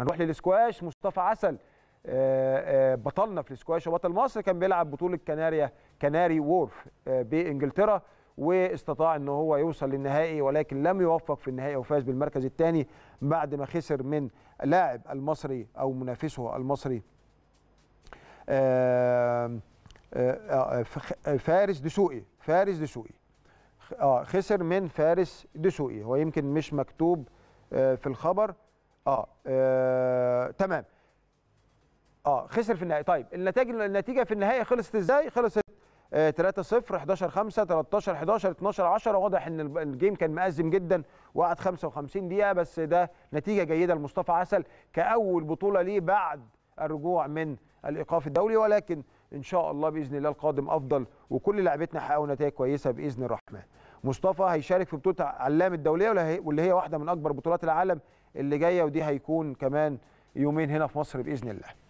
هنروح للسكواش مصطفى عسل آه، آه، بطلنا في السكواش وبطل مصر كان بيلعب بطوله كناريا كناري وورف آه، بانجلترا واستطاع ان هو يوصل للنهائي ولكن لم يوفق في النهائي وفاز بالمركز الثاني بعد ما خسر من لاعب المصري او منافسه المصري فارس دسوقي فارس دسوقي اه خسر من فارس دسوقي هو يمكن مش مكتوب في الخبر اه, آه تمام اه خسر في النهائي طيب النتائج النتيجه في النهائي خلصت ازاي خلصت آه 3 0 11 5 13 11 12 10 واضح ان الجيم كان مأزم جدا وقعد 55 دقيقه بس ده نتيجه جيده لمصطفى عسل كاول بطوله ليه بعد الرجوع من الايقاف الدولي ولكن ان شاء الله باذن الله القادم افضل وكل لعبتنا حققوا نتائج كويسه باذن الرحمن مصطفى هيشارك في بطوله علام الدوليه واللي هي واحده من اكبر بطولات العالم اللي جايه ودي هيكون كمان يومين هنا في مصر باذن الله